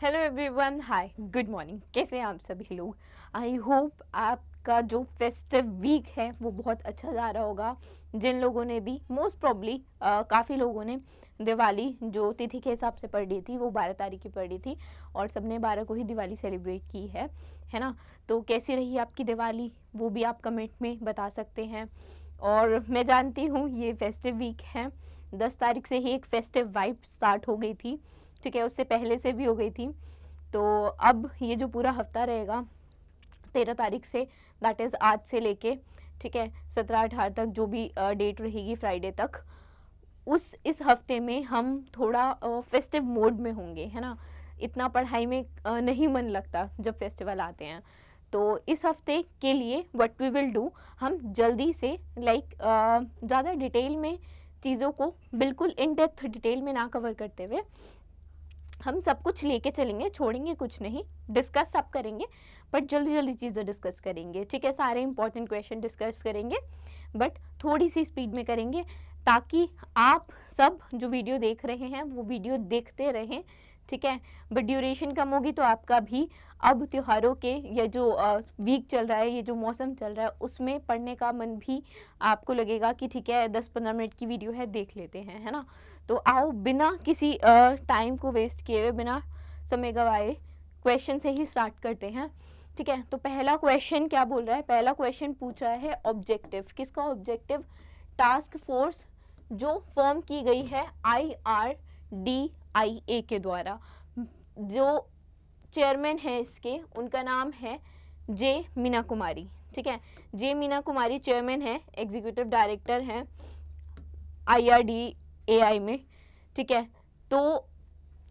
hello everyone hi good morning कैसे हैं आप सभी लोग आई होप आपका जो फेस्टिव वीक है वो बहुत अच्छा जा रहा होगा जिन लोगों ने भी मोस्ट प्रॉब्ली काफ़ी लोगों ने दिवाली जो तिथि के हिसाब से पड़ी थी वो बारह तारीख की पड़ी थी और सबने बारह को ही दिवाली सेलिब्रेट की है है ना तो कैसी रही आपकी दिवाली वो भी आप कमेंट में बता सकते हैं और मैं जानती हूँ ये फेस्टिव वीक है दस तारीख से ही एक फेस्टिव वाइब स्टार्ट हो गई थी ठीक है उससे पहले से भी हो गई थी तो अब ये जो पूरा हफ्ता रहेगा तेरह तारीख से दैट इज़ आज से लेके ठीक है सत्रह अठारह तक जो भी डेट रहेगी फ्राइडे तक उस इस हफ्ते में हम थोड़ा फेस्टिव मोड में होंगे है ना इतना पढ़ाई में नहीं मन लगता जब फेस्टिवल आते हैं तो इस हफ्ते के लिए व्हाट वी विल डू हम जल्दी से लाइक ज़्यादा डिटेल में चीज़ों को बिल्कुल इन डेप्थ डिटेल में ना कवर करते हुए हम सब कुछ लेके चलेंगे छोड़ेंगे कुछ नहीं डिस्कस सब करेंगे बट जल्दी जल्दी चीज़ें डिस्कस करेंगे ठीक है सारे इंपॉर्टेंट क्वेश्चन डिस्कस करेंगे बट थोड़ी सी स्पीड में करेंगे ताकि आप सब जो वीडियो देख रहे हैं वो वीडियो देखते रहें ठीक है बट ड्यूरेशन कम होगी तो आपका भी अब त्योहारों के या जो वीक चल रहा है ये जो मौसम चल रहा है उसमें पढ़ने का मन भी आपको लगेगा कि ठीक है दस पंद्रह मिनट की वीडियो है देख लेते हैं है ना तो आओ बिना किसी टाइम को वेस्ट किए हुए बिना समय गवाए क्वेश्चन से ही स्टार्ट करते हैं ठीक है तो पहला क्वेश्चन क्या बोल रहा है पहला क्वेश्चन पूछ रहा है ऑब्जेक्टिव किसका ऑब्जेक्टिव टास्क फोर्स जो फॉर्म की गई है आई आर डी आई ए के द्वारा जो चेयरमैन हैं इसके उनका नाम है जे मीना कुमारी ठीक है जे मीना कुमारी चेयरमैन है एग्जीक्यूटिव डायरेक्टर हैं आईआरडीएआई में ठीक है तो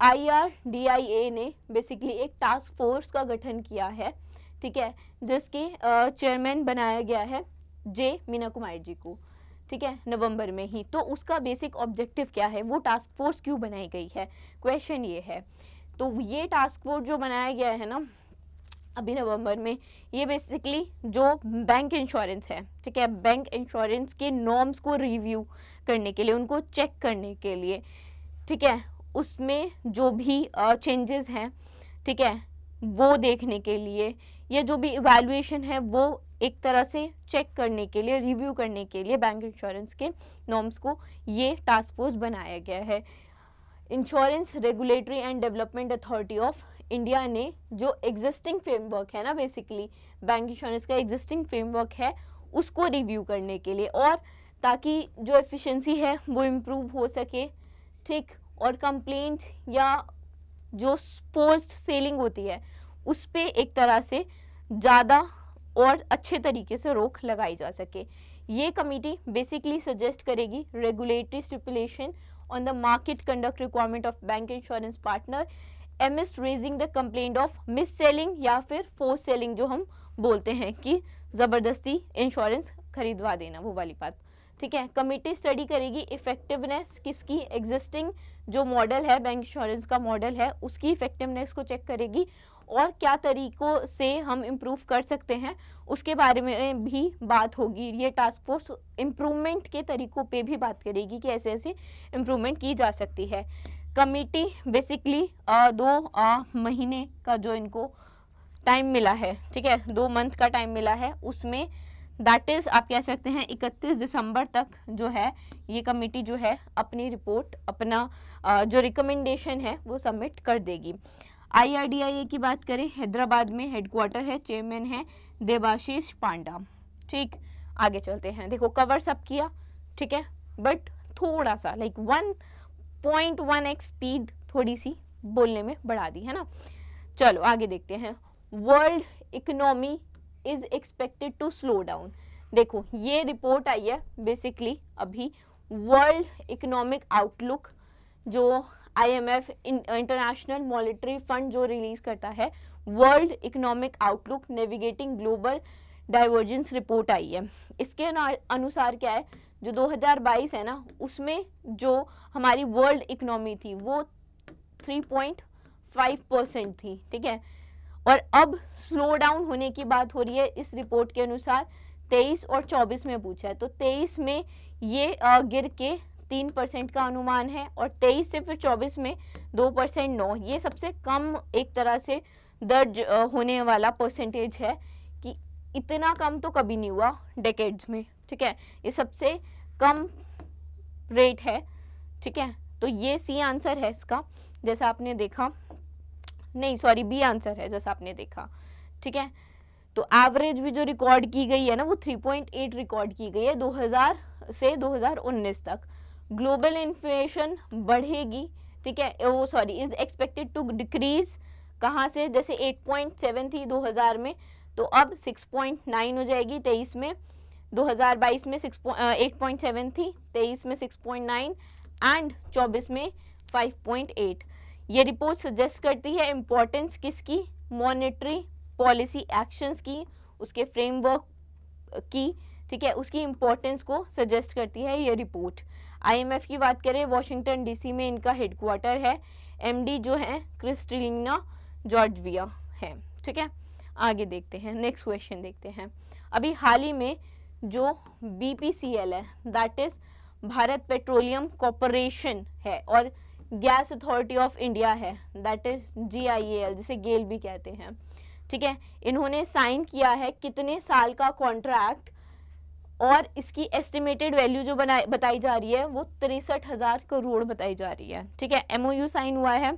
आईआरडीआईए ने बेसिकली एक टास्क फोर्स का गठन किया है ठीक है जिसके चेयरमैन बनाया गया है जे मीना कुमारी जी को ठीक है नवंबर में ही तो उसका बेसिक ऑब्जेक्टिव क्या है वो टास्क फोर्स क्यों बनाई गई है क्वेश्चन ये है तो ये टास्क फोर्स जो बनाया गया है ना अभी नवंबर में ये बेसिकली जो बैंक इंश्योरेंस है ठीक है बैंक इंश्योरेंस के नॉर्म्स को रिव्यू करने के लिए उनको चेक करने के लिए ठीक है उसमें जो भी चेंजेस हैं ठीक है वो देखने के लिए या जो भी इवेलुएशन है वो एक तरह से चेक करने के लिए रिव्यू करने के लिए बैंक इंश्योरेंस के नॉर्म्स को ये टास्क फोर्स बनाया गया है insurance regulatory and development authority of India ने जो एग्जिस्टिंग फ्रेमवर्क है ना बेसिकली बैंक इंश्योरेंस का एग्जिस्टिंग फ्रेमवर्क है उसको रिव्यू करने के लिए और ताकि जो एफिशिएंसी है वो इम्प्रूव हो सके ठीक और कंप्लेंट या जो फोर्स सेलिंग होती है उस पर एक तरह से ज़्यादा और अच्छे तरीके से रोक लगाई जा सके ये कमेटी बेसिकली सजेस्ट करेगी regulatory stipulation on the market conduct requirement of bank insurance partner M S raising the complaint of mis selling या फिर फोर्स सेलिंग जो हम बोलते हैं कि ज़बरदस्ती इंश्योरेंस खरीदवा देना वो वाली बात ठीक है कमेटी स्टडी करेगी इफेक्टिवनेस किसकी एग्जिस्टिंग जो मॉडल है बैंक इंश्योरेंस का मॉडल है उसकी इफेक्टिवनेस को चेक करेगी और क्या तरीकों से हम इम्प्रूव कर सकते हैं उसके बारे में भी बात होगी ये टास्क फोर्स इम्प्रूवमेंट के तरीकों पे भी बात करेगी कि ऐसे ऐसे इम्प्रूवमेंट की जा सकती है कमेटी बेसिकली दो आ, महीने का जो इनको टाइम मिला है ठीक है दो मंथ का टाइम मिला है उसमें दैट इज़ आप कह सकते हैं 31 दिसंबर तक जो है ये कमेटी जो है अपनी रिपोर्ट अपना जो रिकमेंडेशन है वो सबमिट कर देगी आईआरडीआईए की बात करें हैदराबाद में हेडक्वार्टर है चेयरमैन है देवाशीष पांडा ठीक आगे चलते हैं देखो कवर सब किया ठीक है बट थोड़ा सा like one point one X speed थोड़ी सी बोलने में बढ़ा दी है ना चलो आगे देखते हैं world economy is expected to slow down देखो ये रिपोर्ट आई है बेसिकली अभी वर्ल्ड इकोनॉमिक आउटलुक जो आईएमएफ इंटरनेशनल मॉनिटरी फंड जो रिलीज करता है world economic outlook navigating global divergence report आई है इसके अनुसार क्या है जो 2022 है ना उसमें जो हमारी वर्ल्ड इकोनॉमी थी वो 3.5 परसेंट थी ठीक है और अब स्लो डाउन होने की बात हो रही है इस रिपोर्ट के अनुसार 23 और 24 में पूछा है तो 23 में ये गिर के तीन परसेंट का अनुमान है और 23 से फिर 24 में दो परसेंट नौ ये सबसे कम एक तरह से दर्ज होने वाला परसेंटेज है कि इतना कम तो कभी नहीं हुआ डेकेड्स में ठीक है ये सबसे कम रेट है ठीक है तो ये सी आंसर है इसका जैसा आपने देखा नहीं सॉरी बी आंसर है जैसा आपने देखा ठीक है तो एवरेज भी जो रिकॉर्ड की गई है ना वो 3.8 रिकॉर्ड की गई है 2000 से 2019 तक ग्लोबल इन्फ्लेशन बढ़ेगी ठीक है वो sorry is expected to decrease कहाँ से जैसे 8.7 थी 2000 में तो अब 6.9 हो जाएगी तेईस में 2022 में 6.8.7 एट पॉइंट सेवन थी तेईस में 6.9 एंड 24 में 5.8 ये रिपोर्ट सजेस्ट करती है इम्पोर्टेंस किसकी मॉनिटरी पॉलिसी एक्शंस की उसके फ्रेमवर्क की ठीक है उसकी इम्पोर्टेंस को सजेस्ट करती है ये रिपोर्ट आईएमएफ की बात करें वाशिंगटन डीसी में इनका हेडक्वार्टर है एमडी जो है क्रिस्टलिना जॉर्जविया है ठीक है आगे देखते हैं नेक्स्ट क्वेश्चन देखते हैं अभी हाल ही में जो बी है that is Bharat Petroleum Corporation है और गैस अथॉरिटी ऑफ इंडिया है that is G I L जिसे गेल भी कहते हैं ठीक है इन्होंने साइन किया है कितने साल का कॉन्ट्रैक्ट और इसकी एस्टिमेटेड वैल्यू जो बनाई बताई जा रही है वो तिरसठ हज़ार करोड़ बताई जा रही है ठीक है एमओयू साइन हुआ है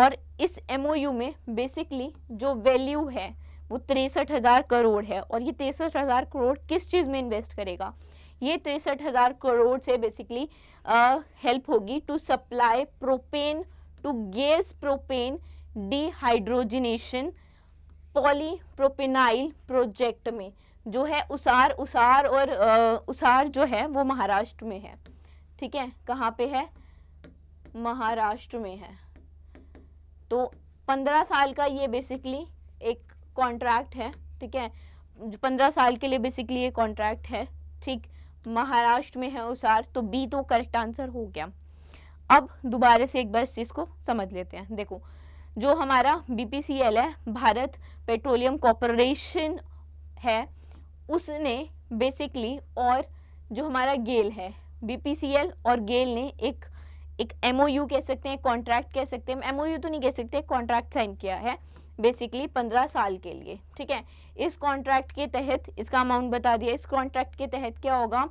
और इस एमओयू में बेसिकली जो वैल्यू है वो तिरसठ हज़ार करोड़ है और ये तिरसठ हज़ार करोड़ किस चीज़ में इन्वेस्ट करेगा ये तिरसठ हज़ार करोड़ से बेसिकली हेल्प होगी to supply propane to gas propane dehydrogenation propylene project में जो है उसार उसार और uh, उसार जो है वो महाराष्ट्र में है ठीक है कहाँ पे है महाराष्ट्र में है तो पंद्रह साल का ये बेसिकली एक कॉन्ट्रैक्ट है ठीक है पंद्रह साल के लिए बेसिकली ये कॉन्ट्रैक्ट है ठीक महाराष्ट्र में है उसार तो बी तो करेक्ट आंसर हो गया अब दोबारा से एक बार इस चीज़ को समझ लेते हैं देखो जो हमारा बीपीसीएल है भारत पेट्रोलियम कॉरपोरेशन है उसने बेसिकली और जो हमारा गेल है बीपीसीएल और गेल ने एक एक एमओयू कह सकते हैं कॉन्ट्रैक्ट कह सकते हैं एमओयू तो नहीं कह सकते कॉन्ट्रैक्ट साइन किया है बेसिकली पंद्रह साल के लिए ठीक है इस कॉन्ट्रैक्ट के तहत इसका अमाउंट बता दिया इस कॉन्ट्रैक्ट के तहत क्या होगा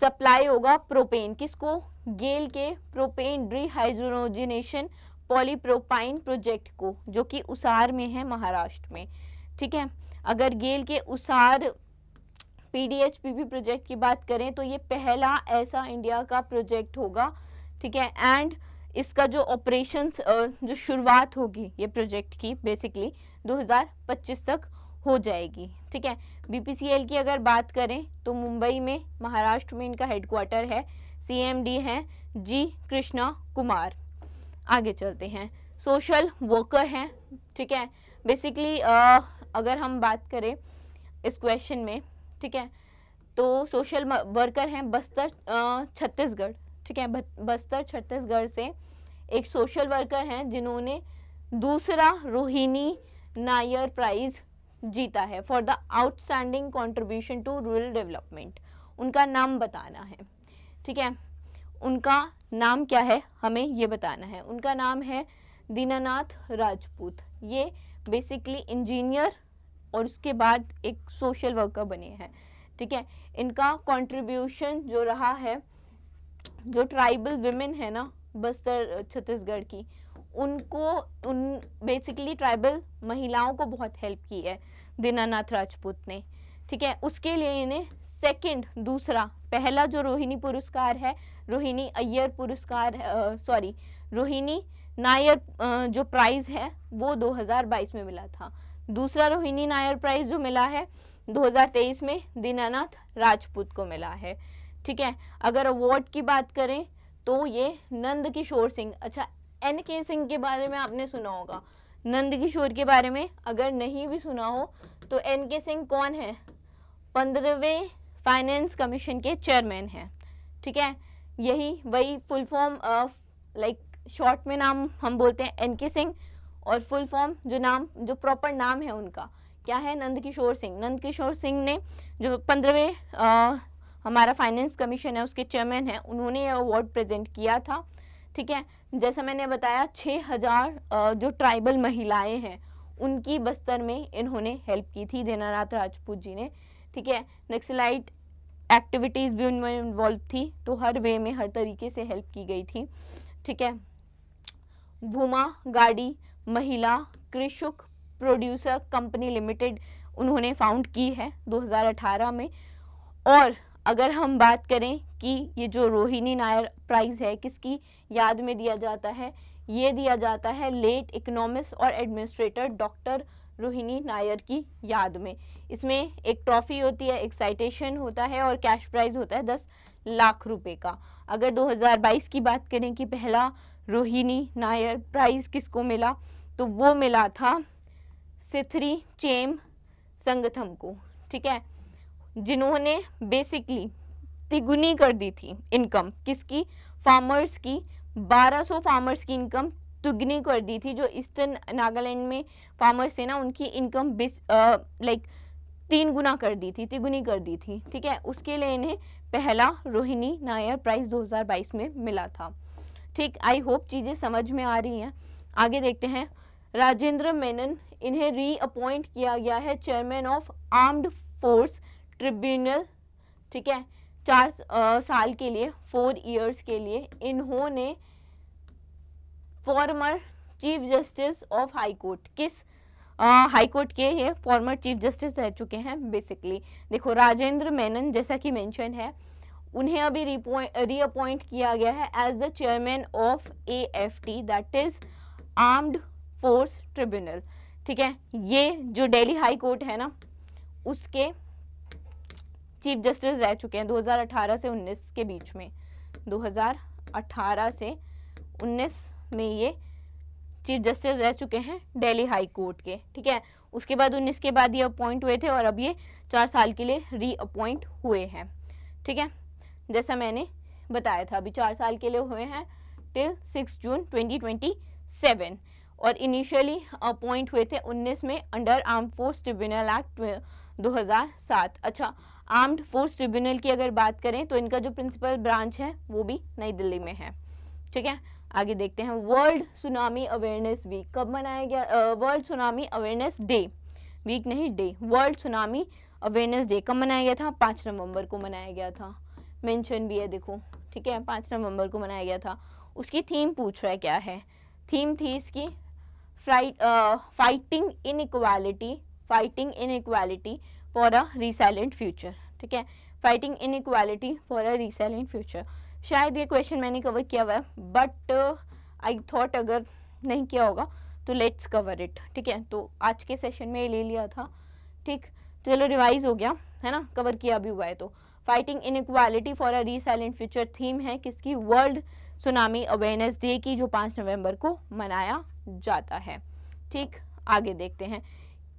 सप्लाई होगा प्रोपेन किसको गेल के प्रोपेन रिहाइड्रोजिनेशन पॉलीप्रोपाइन प्रोजेक्ट को जो कि उसार में है महाराष्ट्र में ठीक है अगर गेल के उसार पीडीएचपीपी प्रोजेक्ट की बात करें तो ये पहला ऐसा इंडिया का प्रोजेक्ट होगा ठीक है एंड इसका जो ऑपरेशन जो शुरुआत होगी ये प्रोजेक्ट की बेसिकली 2025 तक हो जाएगी ठीक है बीपीसीएल की अगर बात करें तो मुंबई में महाराष्ट्र में इनका हेडक्वार्टर है सीएमडी हैं जी कृष्णा कुमार आगे चलते हैं सोशल वर्कर हैं ठीक है बेसिकली अगर हम बात करें इस क्वेश्चन में ठीक है तो सोशल वर्कर हैं बस्तर छत्तीसगढ़ ठीक है बस्तर छत्तीसगढ़ से एक सोशल वर्कर हैं जिन्होंने दूसरा रोहिणी नायर प्राइज जीता है for the outstanding contribution to rural development उनका नाम बताना है ठीक है उनका नाम क्या है हमें ये बताना है उनका नाम है दीनानाथ राजपूत ये बेसिकली इंजीनियर और उसके बाद एक सोशल वर्कर बने हैं ठीक है इनका कंट्रीब्यूशन जो रहा है जो ट्राइबल वेमेन है ना बस्तर छत्तीसगढ़ की उनको उन बेसिकली ट्राइबल महिलाओं को बहुत हेल्प की है दीनानाथ राजपूत ने ठीक है उसके लिए इन्हें सेकंड दूसरा पहला जो रोहिणी पुरस्कार है रोहिणी अय्यर पुरस्कार सॉरी रोहिणी नायर जो प्राइज़ है वो 2022 में मिला था दूसरा रोहिणी नायर प्राइज़ जो मिला है 2023 में दीनानाथ राजपूत को मिला है ठीक है अगर अवार्ड की बात करें तो ये नंद किशोर सिंह अच्छा एन के सिंह के बारे में आपने सुना होगा नंद किशोर के बारे में अगर नहीं भी सुना हो तो एन के सिंह कौन है पंद्रहवें फाइनेंस कमीशन के चेयरमैन हैं ठीक है यही वही फुल फॉर्म लाइक शॉर्ट में नाम हम बोलते हैं एन के सिंह और फुल फॉर्म जो नाम जो प्रॉपर नाम है उनका क्या है नंद किशोर सिंह नंद किशोर सिंह ने जो पंद्रहवें हमारा फाइनेंस कमीशन है उसके चेयरमैन है उन्होंने ये अवार्ड प्रेजेंट किया था ठीक है जैसा मैंने बताया छः हज़ार जो ट्राइबल महिलाएं हैं उनकी बस्तर में इन्होंने हेल्प की थी देनानाथ राजपूत जी ने ठीक है नक्सलाइट एक्टिविटीज़ भी उनमें इन्वॉल्व थी तो हर वे में हर तरीके से हेल्प की गई थी ठीक है भूमा Bhoomgaadi Mahila Krishak producer company limited उन्होंने फाउंड की है 2018 में और अगर हम बात करें कि ये जो रोहिणी नायर प्राइज़ है किसकी याद में दिया जाता है ये दिया जाता है लेट इकोनॉमिस्ट और एडमिनिस्ट्रेटर डॉक्टर रोहिणी नायर की याद में इसमें एक ट्रॉफी होती है एक साइटेशन होता है और कैश प्राइज होता है दस लाख रुपए का अगर 2022 की बात करें कि पहला रोहिणी नायर प्राइज किसको मिला तो वो मिला था सिथरी चेम संगथम को ठीक है जिन्होंने बेसिकली तिगुनी कर दी थी इनकम किसकी फार्मर्स की 1200 फार्मर्स की इनकम तिगुनी कर दी थी जो ईस्टर्न नागालैंड में फार्मर्स थे ना उनकी इनकम बेस लाइक तीन गुना कर दी थी तिगुनी कर दी थी ठीक है उसके लिए इन्हें पहला रोहिणी नायर प्राइज 2022 में मिला था ठीक आई होप चीज़ें समझ में आ रही हैं आगे देखते हैं राजेंद्र मेनन इन्हें रीअपॉइंट किया गया है chairman of armed force tribunal ठीक है चार साल के लिए फोर इयर्स के लिए इन्होंने former chief justice of high court किस हाई कोर्ट के ये फॉर्मर चीफ जस्टिस रह चुके हैं बेसिकली देखो राजेंद्र मेनन जैसा कि मेंशन है उन्हें अभी रीअपॉइंट किया गया है as the chairman of A F T that is armed force tribunal ठीक है ये जो दिल्ली हाई कोर्ट है ना उसके चीफ जस्टिस रह चुके हैं 2018 से 19 के बीच में 2018 से 19 में ये चीफ जस्टिस रह चुके हैं दिल्ली हाई कोर्ट के ठीक है उसके बाद 19 के बाद ये अपॉइंट हुए थे और अब ये चार साल के लिए रीअपॉइंट हुए हैं ठीक है जैसा मैंने बताया था अभी चार साल के लिए हुए हैं टिल सिक्स जून ट्वेंटी और इनिशियली अपॉइंट हुए थे 19 में under arm force tribunal act 2007 अच्छा आर्म्ड फोर्स ट्रिब्यूनल की अगर बात करें तो इनका जो प्रिंसिपल ब्रांच है वो भी नई दिल्ली में है ठीक है आगे देखते हैं वर्ल्ड सुनामी अवेयरनेस वीक कब मनाया गया world tsunami awareness day week नहीं day world tsunami awareness day कब मनाया गया था पाँच नवंबर को मनाया गया था मेंशन भी है देखो ठीक है पाँच नवंबर को मनाया गया था उसकी थीम पूछ रहा है क्या है थीम थी इसकी fright fighting inequality fighting in equality for a resilient future ठीक है fighting in equality for a resilient future शायद ये क्वेश्चन मैंने कवर किया हुआ है बट आई थॉट अगर नहीं किया होगा तो लेट्स कवर इट ठीक है तो आज के सेशन में ले लिया था ठीक चलो रिवाइज हो गया है ना कवर किया भी हुआ है तो fighting in equality for a resilient future theme है किसकी वर्ल्ड सुनामी अवेयरनेस डे की जो पाँच नवंबर को मनाया जाता है ठीक आगे देखते हैं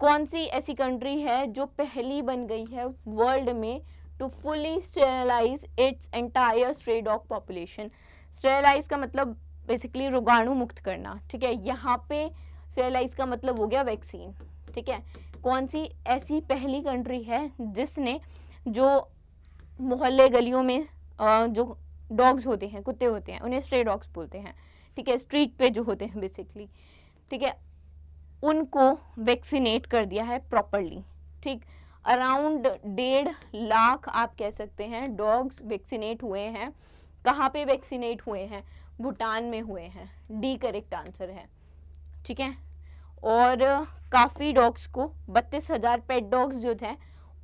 कौन सी ऐसी कंट्री है जो पहली बन गई है वर्ल्ड में to fully sterilise its entire stray dog population sterilise का मतलब बेसिकली रोगाणु मुक्त करना ठीक है यहाँ पे स्टेरलाइज का मतलब हो गया वैक्सीन ठीक है कौन सी ऐसी पहली कंट्री है जिसने जो मोहल्ले गलियों में जो डॉग्स होते हैं कुत्ते होते हैं उन्हें स्ट्रे डॉग्स बोलते हैं ठीक है स्ट्रीट पे जो होते हैं बेसिकली ठीक है उनको वैक्सीनेट कर दिया है प्रॉपरली ठीक अराउंड डेढ़ लाख आप कह सकते हैं डॉग्स वैक्सीनेट हुए हैं कहाँ पे वैक्सीनेट हुए हैं भूटान में हुए हैं डी करेक्ट आंसर है ठीक है और काफ़ी डॉग्स को बत्तीस हज़ार पेट डॉग्स जो थे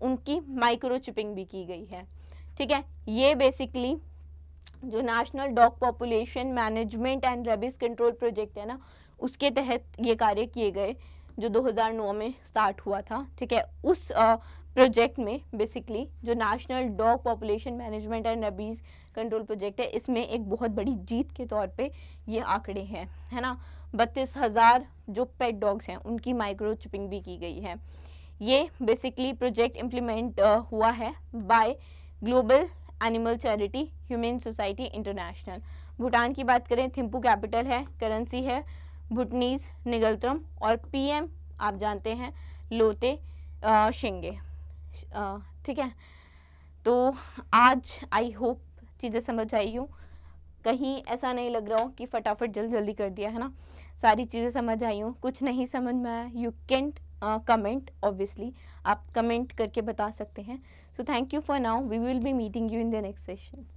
उनकी माइक्रोचिपिंग भी की गई है ठीक है ये बेसिकली जो national dog population management and rabies control project है ना उसके तहत ये कार्य किए गए जो 2009 में स्टार्ट हुआ था ठीक है उस प्रोजेक्ट में बेसिकली जो national dog population management and rabies control project है इसमें एक बहुत बड़ी जीत के तौर पे ये आंकड़े हैं है ना बत्तीस हज़ार जो पेट डॉग्स हैं उनकी माइक्रो चिपिंग भी की गई है ये बेसिकली प्रोजेक्ट इम्प्लीमेंट हुआ है by global animal charity humane society international Bhutan की बात करें थिम्पू कैपिटल है करेंसी है भुटनीज निगलत्रम और पीएम आप जानते हैं लोते शिंगे ठीक है तो आज आई होप चीज़ें समझ आई हूँ कहीं ऐसा नहीं लग रहा हो कि फटाफट जल्द जल्दी कर दिया है ना सारी चीज़ें समझ आई हूँ कुछ नहीं समझ में आया यू कैंट कमेंट ऑब्वियसली आप कमेंट करके बता सकते हैं so thank you for now we will be meeting you in the next session